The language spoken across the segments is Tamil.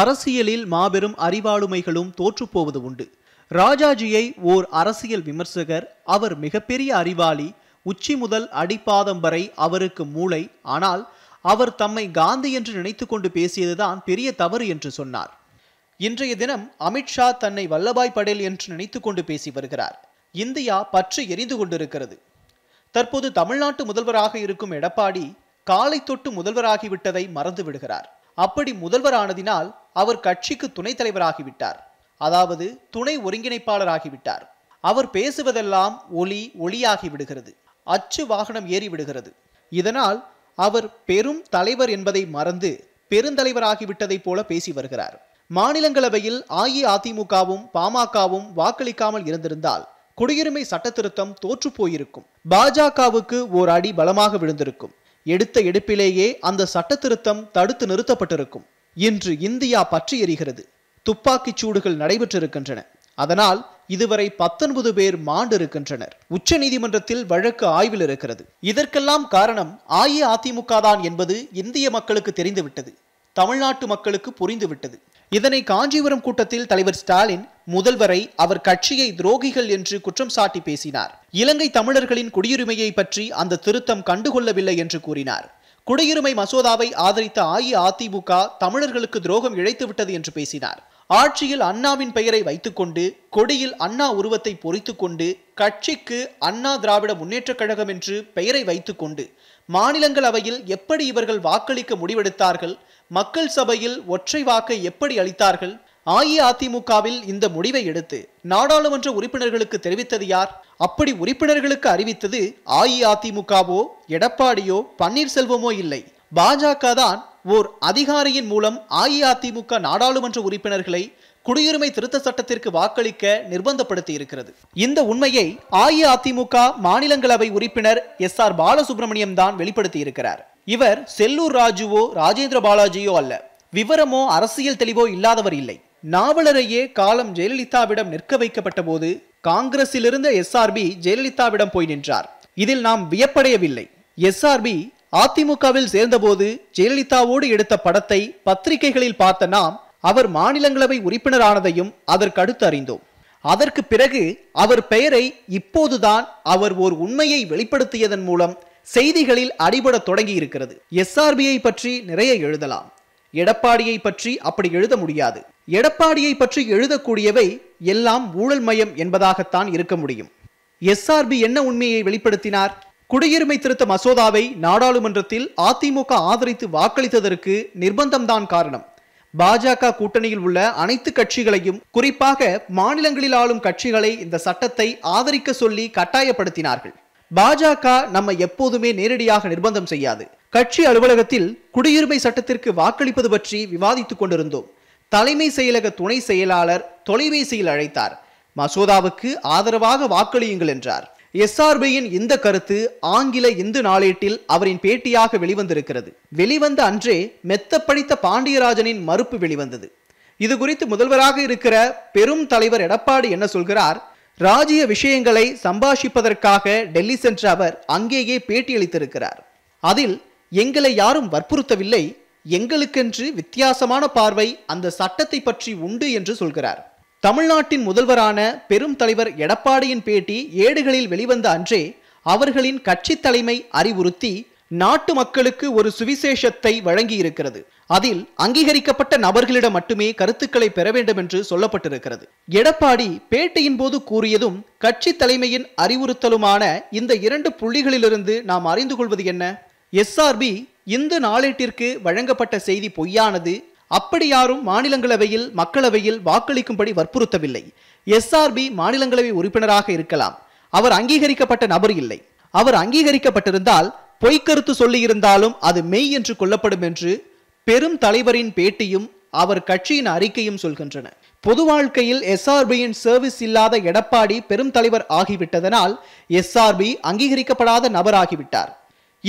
அரசியலில் மாபெரும் அறிவாளுமைகளும் தோற்றுப்போவது உண்டு ராஜாஜியை ஓர் அரசியல் விமர்சகர் அவர் மிகப்பெரிய அறிவாளி உச்சி முதல் அடிப்பாதம் வரை அவருக்கு மூளை ஆனால் அவர் தம்மை காந்தி என்று நினைத்து கொண்டு பேசியதுதான் பெரிய தவறு என்று சொன்னார் இன்றைய தினம் அமித்ஷா தன்னை வல்லபாய் படேல் என்று நினைத்து கொண்டு பேசி வருகிறார் இந்தியா பற்று எரிந்து கொண்டிருக்கிறது தற்போது தமிழ்நாட்டு முதல்வராக இருக்கும் எடப்பாடி காலை தொட்டு முதல்வராகிவிட்டதை மறந்து விடுகிறார் அப்படி முதல்வர் ஆனதினால் அவர் கட்சிக்கு துணைத் தலைவராகிவிட்டார் அதாவது துணை ஒருங்கிணைப்பாளராகிவிட்டார் அவர் பேசுவதெல்லாம் ஒலி ஒளியாகி விடுகிறது அச்சு வாகனம் ஏறி விடுகிறது இதனால் அவர் பெரும் தலைவர் என்பதை மறந்து பெருந்தலைவராகிவிட்டதைப் போல பேசி வருகிறார் மாநிலங்களவையில் அஇஅதிமுகவும் பாமகவும் வாக்களிக்காமல் இருந்திருந்தால் குடியுரிமை சட்ட திருத்தம் தோற்று போயிருக்கும் பாஜகவுக்கு ஓர் அடி பலமாக விழுந்திருக்கும் எடுத்த எடுப்பிலேயே அந்த திருத்தம் தடுத்து நிறுத்தப்பட்டிருக்கும் இன்று இந்தியா பற்றி எறிகிறது துப்பாக்கிச் சூடுகள் நடைபெற்றிருக்கின்றன அதனால் இதுவரை பத்தொன்பது பேர் மாண்டு இருக்கின்றனர் உச்ச நீதிமன்றத்தில் வழக்கு ஆய்வில் இருக்கிறது இதற்கெல்லாம் காரணம் அஇஅதிமுக தான் என்பது இந்திய மக்களுக்கு தெரிந்துவிட்டது தமிழ்நாட்டு மக்களுக்கு புரிந்துவிட்டது இதனை காஞ்சிபுரம் கூட்டத்தில் தலைவர் ஸ்டாலின் முதல்வரை அவர் கட்சியை துரோகிகள் என்று குற்றம் சாட்டி பேசினார் இலங்கை தமிழர்களின் குடியுரிமையை பற்றி அந்த திருத்தம் கண்டுகொள்ளவில்லை என்று கூறினார் குடியுரிமை மசோதாவை ஆதரித்த அஇஅதிமுக தமிழர்களுக்கு துரோகம் இழைத்துவிட்டது என்று பேசினார் ஆட்சியில் அண்ணாவின் பெயரை வைத்துக்கொண்டு கொடியில் அண்ணா உருவத்தை பொறித்து கொண்டு கட்சிக்கு அண்ணா திராவிட முன்னேற்றக் கழகம் என்று பெயரை வைத்துக்கொண்டு மாநிலங்களவையில் எப்படி இவர்கள் வாக்களிக்க முடிவெடுத்தார்கள் மக்கள் சபையில் ஒற்றை வாக்கை எப்படி அளித்தார்கள் அஇஅதிமுகவில் இந்த முடிவை எடுத்து நாடாளுமன்ற உறுப்பினர்களுக்கு தெரிவித்தது யார் அப்படி உறுப்பினர்களுக்கு அறிவித்தது அஇஅதிமுகவோ எடப்பாடியோ பன்னீர்செல்வமோ இல்லை பாஜக தான் ஓர் அதிகாரியின் மூலம் அஇஅதிமுக நாடாளுமன்ற உறுப்பினர்களை குடியுரிமை திருத்த சட்டத்திற்கு வாக்களிக்க நிர்பந்தப்படுத்தி இருக்கிறது இந்த உண்மையை அஇஅதிமுக மாநிலங்களவை உறுப்பினர் எஸ் ஆர் பாலசுப்ரமணியம் தான் வெளிப்படுத்தி இருக்கிறார் இவர் செல்லூர் ராஜுவோ ராஜேந்திர பாலாஜியோ அல்ல விவரமோ அரசியல் தெளிவோ இல்லாதவர் இல்லை நாவலரையே காலம் ஜெயலலிதாவிடம் நிற்க வைக்கப்பட்ட போது ஆர் பி ஜெயலலிதாவிடம் போய் நின்றார் இதில் நாம் வியப்படையவில்லை எஸ்ஆர்பி அதிமுகவில் சேர்ந்தபோது ஜெயலலிதாவோடு எடுத்த படத்தை பத்திரிகைகளில் பார்த்த நாம் அவர் மாநிலங்களவை உறுப்பினரானதையும் அதற்கடுத்து அறிந்தோம் அதற்கு பிறகு அவர் பெயரை இப்போதுதான் அவர் ஓர் உண்மையை வெளிப்படுத்தியதன் மூலம் செய்திகளில் அடிபட தொடங்கி இருக்கிறது எஸ்ஆர்பியை பற்றி நிறைய எழுதலாம் எடப்பாடியை பற்றி அப்படி எழுத முடியாது எடப்பாடியை பற்றி எழுதக்கூடியவை எல்லாம் ஊழல் மயம் என்பதாகத்தான் இருக்க முடியும் எஸ்ஆர்பி என்ன உண்மையை வெளிப்படுத்தினார் குடியுரிமை திருத்த மசோதாவை நாடாளுமன்றத்தில் அதிமுக ஆதரித்து வாக்களித்ததற்கு நிர்பந்தம்தான் காரணம் பாஜக கூட்டணியில் உள்ள அனைத்து கட்சிகளையும் குறிப்பாக மாநிலங்களில் ஆளும் கட்சிகளை இந்த சட்டத்தை ஆதரிக்க சொல்லி கட்டாயப்படுத்தினார்கள் பாஜக நம்ம எப்போதுமே நேரடியாக நிர்பந்தம் செய்யாது கட்சி அலுவலகத்தில் குடியுரிமை சட்டத்திற்கு வாக்களிப்பது பற்றி விவாதித்துக் கொண்டிருந்தோம் தலைமை செயலக துணை செயலாளர் தொலைபேசியில் அழைத்தார் மசோதாவுக்கு ஆதரவாக வாக்களியுங்கள் என்றார் எஸ்ஆர்பியின் இந்த கருத்து ஆங்கில இந்து நாளேட்டில் அவரின் பேட்டியாக வெளிவந்திருக்கிறது வெளிவந்த அன்றே மெத்த படித்த பாண்டியராஜனின் மறுப்பு வெளிவந்தது இது குறித்து முதல்வராக இருக்கிற பெரும் தலைவர் எடப்பாடி என்ன சொல்கிறார் ராஜ்ய விஷயங்களை சம்பாஷிப்பதற்காக டெல்லி சென்ற அவர் அங்கேயே பேட்டியளித்திருக்கிறார் அதில் எங்களை யாரும் வற்புறுத்தவில்லை எங்களுக்கென்று வித்தியாசமான பார்வை அந்த சட்டத்தை பற்றி உண்டு என்று சொல்கிறார் தமிழ்நாட்டின் முதல்வரான பெரும் தலைவர் எடப்பாடியின் பேட்டி ஏடுகளில் வெளிவந்த அன்றே அவர்களின் கட்சி தலைமை அறிவுறுத்தி நாட்டு மக்களுக்கு ஒரு சுவிசேஷத்தை வழங்கியிருக்கிறது அதில் அங்கீகரிக்கப்பட்ட நபர்களிடம் மட்டுமே கருத்துக்களை பெற வேண்டும் என்று சொல்லப்பட்டிருக்கிறது எடப்பாடி பேட்டியின் போது கூறியதும் கட்சி தலைமையின் அறிவுறுத்தலுமான இந்த இரண்டு புள்ளிகளிலிருந்து நாம் அறிந்து கொள்வது என்ன எஸ்ஆர்பி இந்து நாளேட்டிற்கு வழங்கப்பட்ட செய்தி பொய்யானது அப்படி யாரும் மாநிலங்களவையில் மக்களவையில் வாக்களிக்கும்படி வற்புறுத்தவில்லை எஸ்ஆர்பி மாநிலங்களவை உறுப்பினராக இருக்கலாம் அவர் அங்கீகரிக்கப்பட்ட நபர் இல்லை அவர் அங்கீகரிக்கப்பட்டிருந்தால் பொய்க்கருத்து சொல்லியிருந்தாலும் அது மெய் என்று கொள்ளப்படும் என்று பெரும் தலைவரின் பேட்டியும் அவர் கட்சியின் அறிக்கையும் சொல்கின்றன பொது வாழ்க்கையில் எஸ்ஆர்பியின் சர்வீஸ் இல்லாத எடப்பாடி பெரும் தலைவர் ஆகிவிட்டதனால் எஸ்ஆர்பி அங்கீகரிக்கப்படாத நபராகிவிட்டார்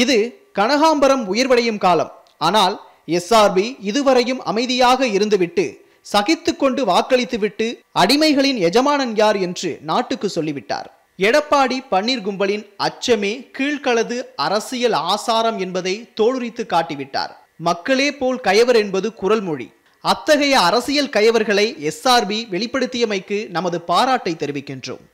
இது கனகாம்பரம் உயிர்வடையும் காலம் ஆனால் எஸ்ஆர்பி இதுவரையும் அமைதியாக இருந்துவிட்டு சகித்து கொண்டு வாக்களித்துவிட்டு அடிமைகளின் எஜமானன் யார் என்று நாட்டுக்கு சொல்லிவிட்டார் எடப்பாடி பன்னீர் கும்பலின் அச்சமே கீழ்களது அரசியல் ஆசாரம் என்பதை தோலுரித்து காட்டிவிட்டார் மக்களே போல் கயவர் என்பது குரல் மொழி அத்தகைய அரசியல் கயவர்களை எஸ்ஆர்பி வெளிப்படுத்தியமைக்கு நமது பாராட்டை தெரிவிக்கின்றோம்